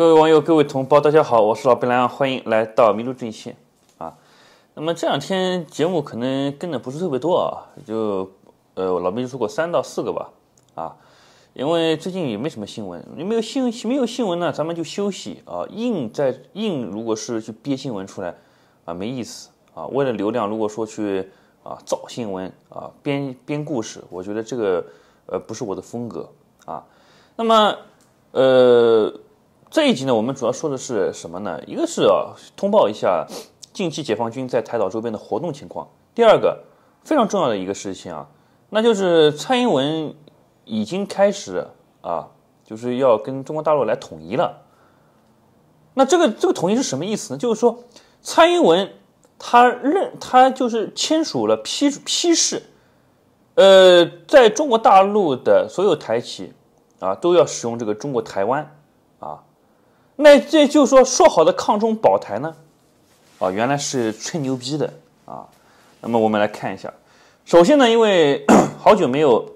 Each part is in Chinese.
各位网友，各位同胞，大家好，我是老白兰，欢迎来到迷路阵线啊。那么这两天节目可能跟的不是特别多啊，就呃，老白说过三到四个吧啊。因为最近也没什么新闻，没有新没有新闻呢，咱们就休息啊。硬在硬，如果是去憋新闻出来啊，没意思啊。为了流量，如果说去啊造新闻啊编编故事，我觉得这个呃不是我的风格啊。那么呃。这一集呢，我们主要说的是什么呢？一个是啊，通报一下近期解放军在台岛周边的活动情况。第二个非常重要的一个事情啊，那就是蔡英文已经开始啊，就是要跟中国大陆来统一了。那这个这个统一是什么意思呢？就是说蔡英文他认他就是签署了批批示，呃，在中国大陆的所有台企啊都要使用这个中国台湾啊。那这就说说好的抗中保台呢，啊，原来是吹牛逼的啊。那么我们来看一下，首先呢，因为 好久没有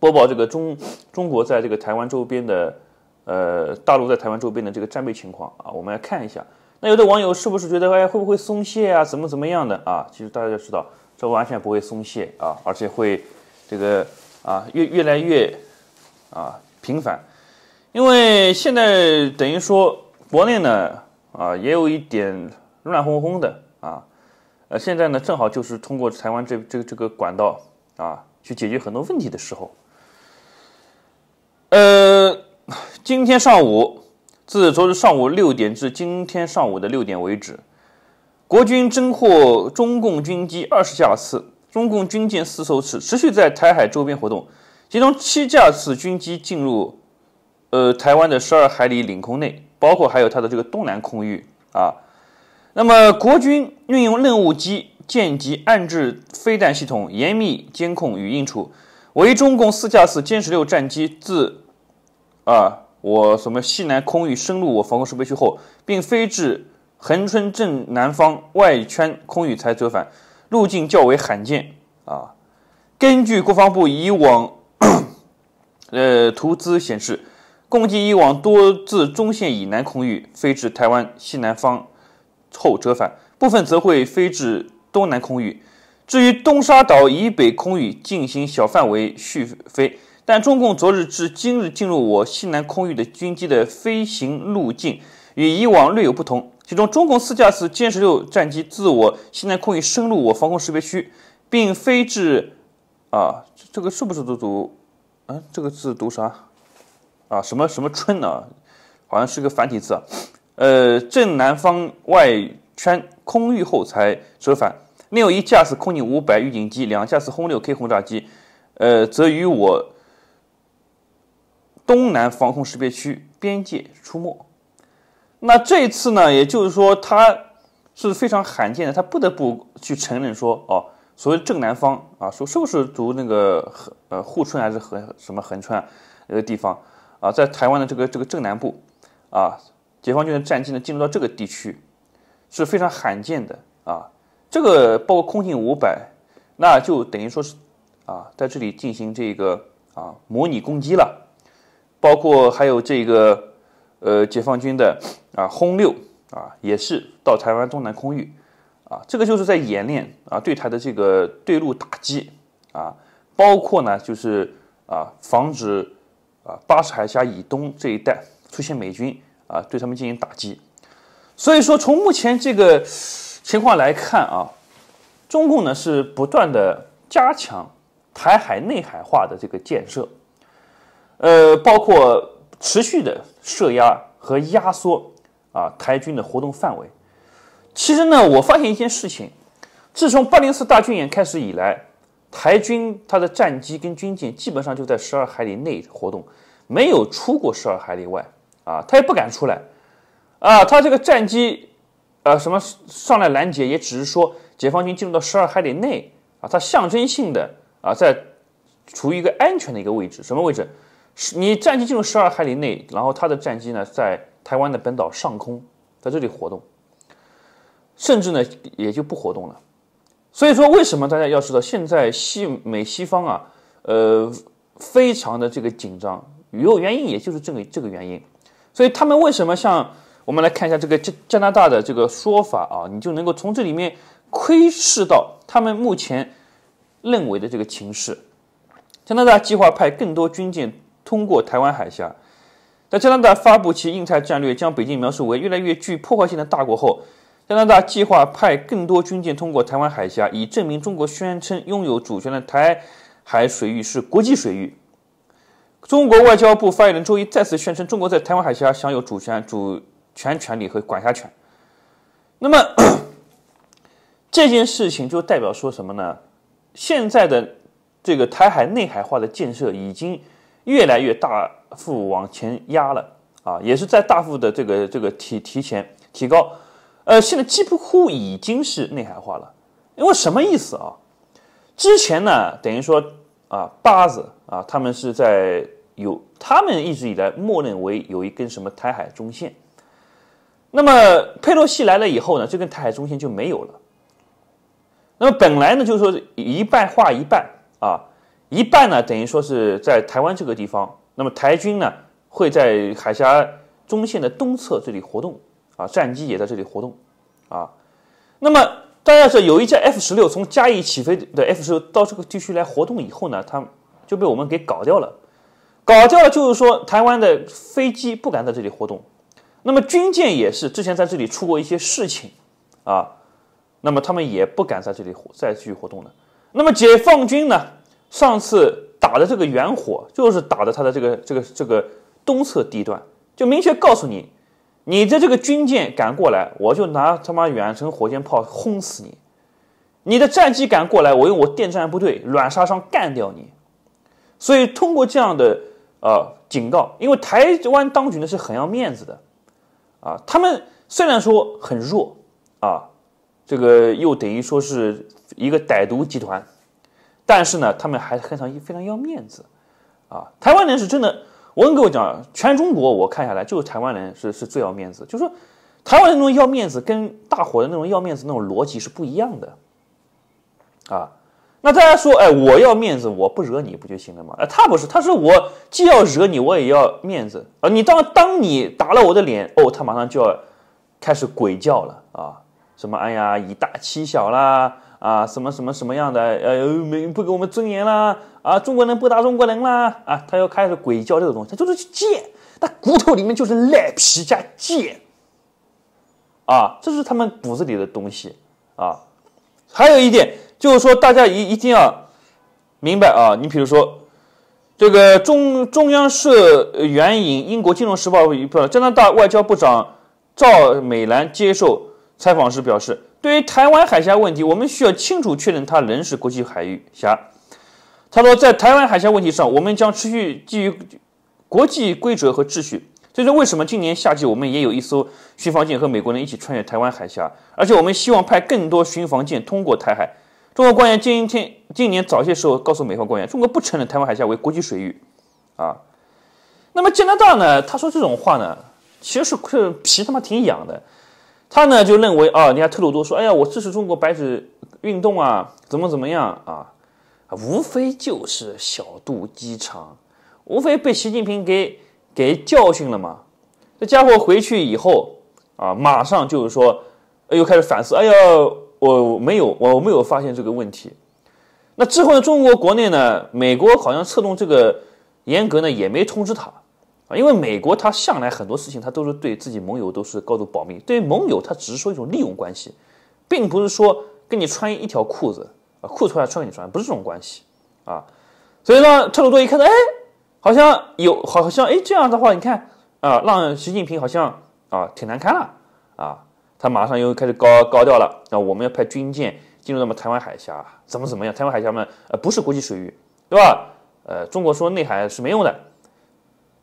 播报这个中中国在这个台湾周边的，呃，大陆在台湾周边的这个战备情况啊，我们来看一下。那有的网友是不是觉得，哎，会不会松懈啊，怎么怎么样的啊？其实大家知道，这完全不会松懈啊，而且会这个啊越越来越啊频繁。因为现在等于说国内呢，啊，也有一点乱哄哄的啊，呃，现在呢正好就是通过台湾这、这、这个管道啊，去解决很多问题的时候。呃，今天上午，自昨日上午六点至今天上午的六点为止，国军侦获中共军机二十架次，中共军舰四艘次，持续在台海周边活动，其中七架次军机进入。呃，台湾的十二海里领空内，包括还有它的这个东南空域啊。那么，国军运用任务机、舰机、暗制飞弹系统严密监控与应处，为中共四架次歼十六战机自啊我什么西南空域深入我防空识别区后，并飞至恒春镇南方外圈空域才折返，路径较为罕见啊。根据国防部以往 呃图资显示。共计以往多自中线以南空域飞至台湾西南方后折返，部分则会飞至东南空域，至于东沙岛以北空域进行小范围续飞。但中共昨日至今日进入我西南空域的军机的飞行路径与以往略有不同，其中中共四架次歼十六战机自我西南空域深入我防空识别区，并飞至……啊，这个是不是都读？啊，这个字读啥？啊，什么什么春呢？好像是个繁体字。啊。呃，正南方外圈空域后才折返。另一架是空警五百预警机，两架是轰六 K 轰炸机。呃，则与我东南防空识别区边界出没。那这次呢，也就是说，它是非常罕见的，他不得不去承认说，哦，所谓正南方啊，说是不是读那个呃，护春还是横什么横啊、那个地方？啊，在台湾的这个这个正南部，啊，解放军的战机呢进入到这个地区，是非常罕见的啊。这个包括空警五百，那就等于说是啊，在这里进行这个啊模拟攻击了，包括还有这个呃解放军的啊轰六啊，也是到台湾东南空域啊，这个就是在演练啊对台的这个对陆打击啊，包括呢就是啊防止。啊，巴士海峡以东这一带出现美军啊，对他们进行打击。所以说，从目前这个情况来看啊，中共呢是不断的加强台海内海化的这个建设，呃，包括持续的射压和压缩啊台军的活动范围。其实呢，我发现一件事情，自从八零四大军演开始以来。台军它的战机跟军舰基本上就在十二海里内活动，没有出过十二海里外啊，它也不敢出来啊。他这个战机，呃，什么上来拦截，也只是说解放军进入到十二海里内啊，它象征性的啊，在处于一个安全的一个位置，什么位置？是你战机进入十二海里内，然后他的战机呢，在台湾的本岛上空，在这里活动，甚至呢也就不活动了。所以说，为什么大家要知道现在西美西方啊，呃，非常的这个紧张？有原因，也就是这个这个原因。所以他们为什么像我们来看一下这个加加拿大的这个说法啊，你就能够从这里面窥视到他们目前认为的这个情势。加拿大计划派更多军舰通过台湾海峡。在加拿大发布其印太战略，将北京描述为越来越具破坏性的大国后。加拿大计划派更多军舰通过台湾海峡，以证明中国宣称拥有主权的台海水域是国际水域。中国外交部发言人周一再次宣称，中国在台湾海峡享有主权、主权权利和管辖权。那么这件事情就代表说什么呢？现在的这个台海内海化的建设已经越来越大幅往前压了啊，也是在大幅的这个这个提提前提高。呃，现在几乎已经是内海化了，因为什么意思啊？之前呢，等于说啊，巴子啊，他们是在有，他们一直以来默认为有一根什么台海中线。那么佩洛西来了以后呢，这根台海中线就没有了。那么本来呢，就是说一半画一半啊，一半呢，等于说是在台湾这个地方，那么台军呢会在海峡中线的东侧这里活动。啊，战机也在这里活动，啊，那么大家说有一架 F 十六从嘉义起飞的 F 十六到这个地区来活动以后呢，它就被我们给搞掉了，搞掉了就是说台湾的飞机不敢在这里活动，那么军舰也是之前在这里出过一些事情，啊，那么他们也不敢在这里活再继续活动了。那么解放军呢，上次打的这个远火就是打的它的这个这个这个东侧地段，就明确告诉你。你的这个军舰敢过来，我就拿他妈远程火箭炮轰死你；你的战机敢过来，我用我电战部队软杀伤干掉你。所以通过这样的呃警告，因为台湾当局呢是很要面子的啊，他们虽然说很弱啊，这个又等于说是一个歹毒集团，但是呢，他们还非常非常要面子啊。台湾人是真的。我跟各位讲，全中国我看下来，就是台湾人是是最要面子。就说台湾人那种要面子，跟大伙的那种要面子那种逻辑是不一样的。啊，那大家说，哎，我要面子，我不惹你不就行了吗？哎，他不是，他说我既要惹你，我也要面子。啊，你当当你打了我的脸，哦，他马上就要开始鬼叫了啊，什么哎呀以大欺小啦，啊，什么什么什么样的，呃，没不给我们尊严啦。啊，中国人不打中国人啦！啊，他又开始鬼叫这个东西，他就是贱，他骨头里面就是赖皮加贱，啊，这是他们骨子里的东西啊。还有一点就是说，大家一一定要明白啊。你比如说，这个中中央社援引英国金融时报不，加拿大外交部长赵美兰接受采访时表示，对于台湾海峡问题，我们需要清楚确认它仍是国际海域峡。他说，在台湾海峡问题上，我们将持续基于国际规则和秩序。这就是为什么今年夏季，我们也有一艘巡防舰和美国人一起穿越台湾海峡，而且我们希望派更多巡防舰通过台海。中国官员今天今年早些时候告诉美方官员，中国不承认台湾海峡为国际水域。啊，那么加拿大呢？他说这种话呢，其实是皮他妈挺痒的。他呢就认为啊，你看特鲁多说，哎呀，我支持中国白纸运动啊，怎么怎么样啊。啊，无非就是小肚鸡肠，无非被习近平给给教训了嘛。这家伙回去以后啊，马上就是说，又开始反思。哎呀，我没有，我没有发现这个问题。那之后呢，中国国内呢，美国好像策动这个严格呢，也没通知他啊，因为美国他向来很多事情他都是对自己盟友都是高度保密，对于盟友他只是说一种利用关系，并不是说跟你穿一条裤子。库存要穿给你穿，不是这种关系啊，所以呢，特鲁多一看到，哎，好像有，好像哎，这样的话，你看啊，让习近平好像啊挺难堪了啊，他马上又开始高高调了啊，我们要派军舰进入那么台湾海峡，怎么怎么样？台湾海峡嘛，呃，不是国际水域，对吧？呃，中国说内海是没用的。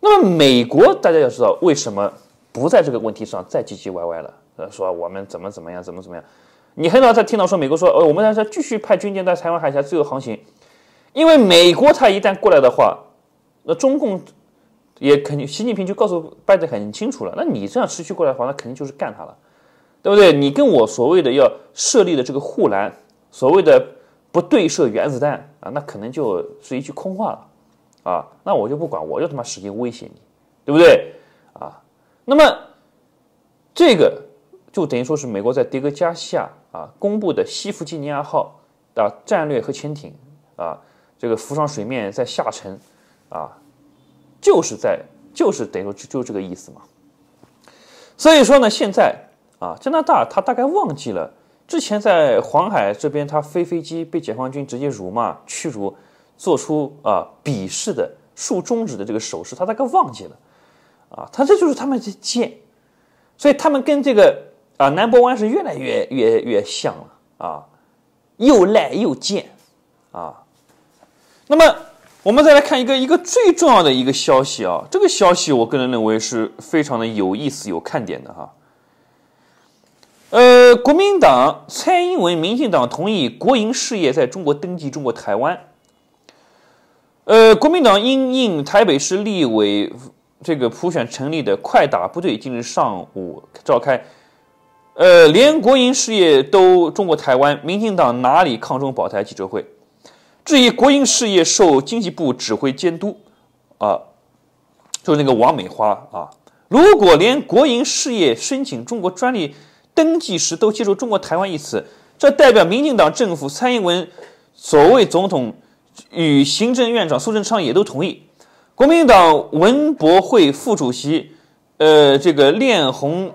那么美国大家要知道为什么不在这个问题上再唧唧歪歪了？呃，说我们怎么怎么样，怎么怎么样？你很少再听到说美国说，呃，我们在继续派军舰在台湾海峡自由航行，因为美国它一旦过来的话，那中共也肯定，习近平就告诉拜登很清楚了，那你这样持续过来的话，那肯定就是干他了，对不对？你跟我所谓的要设立的这个护栏，所谓的不对射原子弹啊，那可能就是一句空话了，啊，那我就不管，我就他妈使劲威胁你，对不对？啊，那么这个就等于说是美国在迭戈加西亚啊，公布的西弗吉尼亚号的战略核潜艇啊，这个浮上水面在下沉，啊，就是在就是等于说就就这个意思嘛。所以说呢，现在啊，加拿大他大概忘记了之前在黄海这边他飞飞机被解放军直接辱骂驱逐，做出啊鄙视的竖中指的这个手势，他大概忘记了，啊，他这就是他们的贱，所以他们跟这个。啊，南 n 湾是越来越越越像了啊，又赖又贱啊。那么，我们再来看一个一个最重要的一个消息啊，这个消息我个人认为是非常的有意思、有看点的哈。呃，国民党蔡英文、民进党同意国营事业在中国登记，中国台湾。呃，国民党因应台北市立委这个普选成立的快打部队，今日上午召开。呃，连国营事业都中国台湾，民进党哪里抗中保台记者会？至于国营事业受经济部指挥监督，啊，就是那个王美花啊。如果连国营事业申请中国专利登记时都接受“中国台湾”一词，这代表民进党政府、蔡英文所谓总统与行政院长苏贞昌也都同意。国民党文博会副主席，呃，这个练红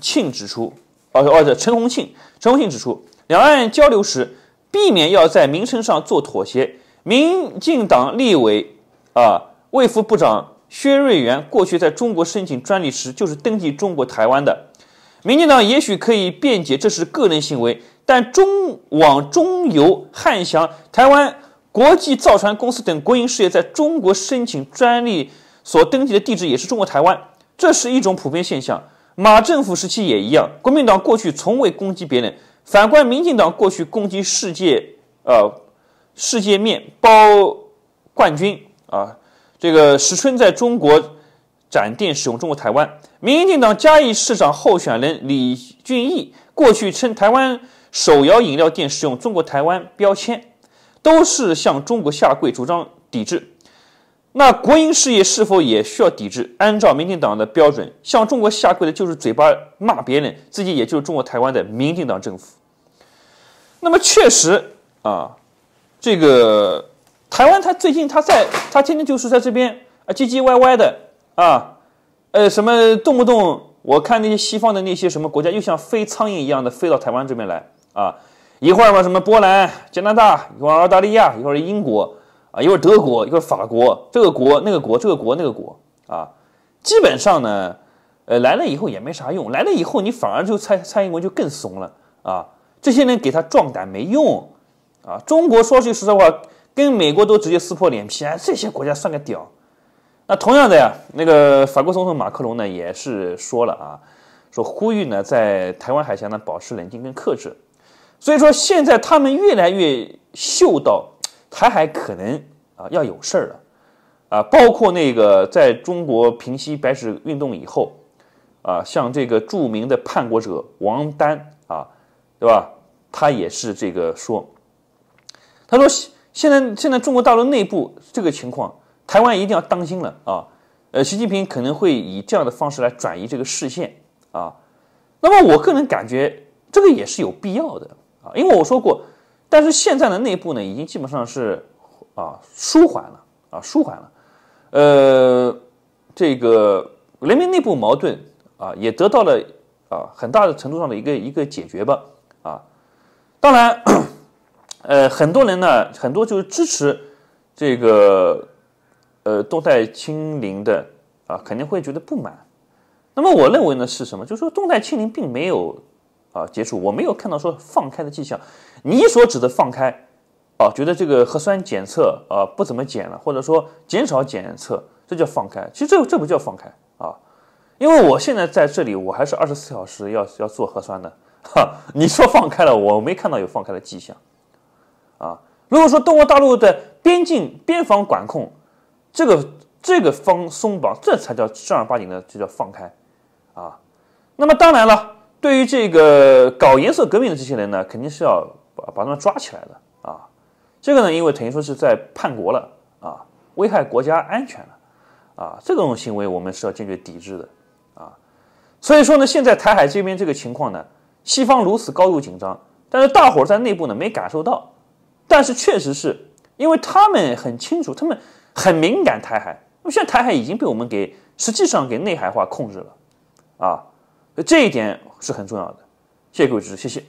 庆指出。哦哦，这陈洪庆。陈洪庆指出，两岸交流时，避免要在名称上做妥协。民进党立委啊，魏副部长薛瑞元过去在中国申请专利时，就是登记中国台湾的。民进党也许可以辩解这是个人行为，但中网、中油、汉翔、台湾国际造船公司等国营事业在中国申请专利所登记的地址也是中国台湾，这是一种普遍现象。马政府时期也一样，国民党过去从未攻击别人，反观民进党过去攻击世界，呃，世界面包冠军啊，这个石春在中国展店使用中国台湾，民进党嘉义市长候选人李俊毅过去称台湾手摇饮料店使用中国台湾标签，都是向中国下跪，主张抵制。那国营事业是否也需要抵制？按照民进党的标准，向中国下跪的就是嘴巴骂别人，自己也就是中国台湾的民进党政府。那么确实啊，这个台湾他最近他在他天天就是在这边啊唧唧歪歪的啊，呃什么动不动我看那些西方的那些什么国家又像飞苍蝇一样的飞到台湾这边来啊，一会儿嘛什么波兰、加拿大，一会儿澳大利亚，一会儿英国。啊，一会儿德国，一会儿法国，这个国那个国，这个国那个国啊，基本上呢，呃，来了以后也没啥用，来了以后你反而就蔡蔡英文就更怂了啊，这些人给他壮胆没用啊，中国说句实在话，跟美国都直接撕破脸皮，这些国家算个屌。那同样的呀，那个法国总统马克龙呢也是说了啊，说呼吁呢在台湾海峡呢保持冷静跟克制，所以说现在他们越来越嗅到。台海可能啊要有事儿了，啊，包括那个在中国平息白纸运动以后，啊，像这个著名的叛国者王丹啊，对吧？他也是这个说，他说现在现在中国大陆内部这个情况，台湾一定要当心了啊。呃，习近平可能会以这样的方式来转移这个视线啊。那么，我个人感觉这个也是有必要的啊，因为我说过。但是现在的内部呢，已经基本上是啊舒缓了啊舒缓了，呃，这个人民内部矛盾啊也得到了啊很大的程度上的一个一个解决吧啊，当然，呃，很多人呢很多就是支持这个呃动态清零的啊肯定会觉得不满，那么我认为呢是什么？就是说动态清零并没有。啊，接触我没有看到说放开的迹象。你所指的放开，啊，觉得这个核酸检测啊不怎么检了，或者说减少检测，这叫放开？其实这这不叫放开啊，因为我现在在这里，我还是二十四小时要要做核酸的。哈，你说放开了，我没看到有放开的迹象。啊，如果说中国大陆的边境边防管控这个这个方松绑，这才叫正儿八经的，就叫放开啊。那么当然了。对于这个搞颜色革命的这些人呢，肯定是要把把他们抓起来的啊！这个呢，因为等于说是在叛国了啊，危害国家安全了啊！这种行为我们是要坚决抵制的啊！所以说呢，现在台海这边这个情况呢，西方如此高度紧张，但是大伙在内部呢没感受到，但是确实是，因为他们很清楚，他们很敏感台海。那么现在台海已经被我们给实际上给内海化控制了啊！这一点是很重要的，谢谢各位支持，谢谢。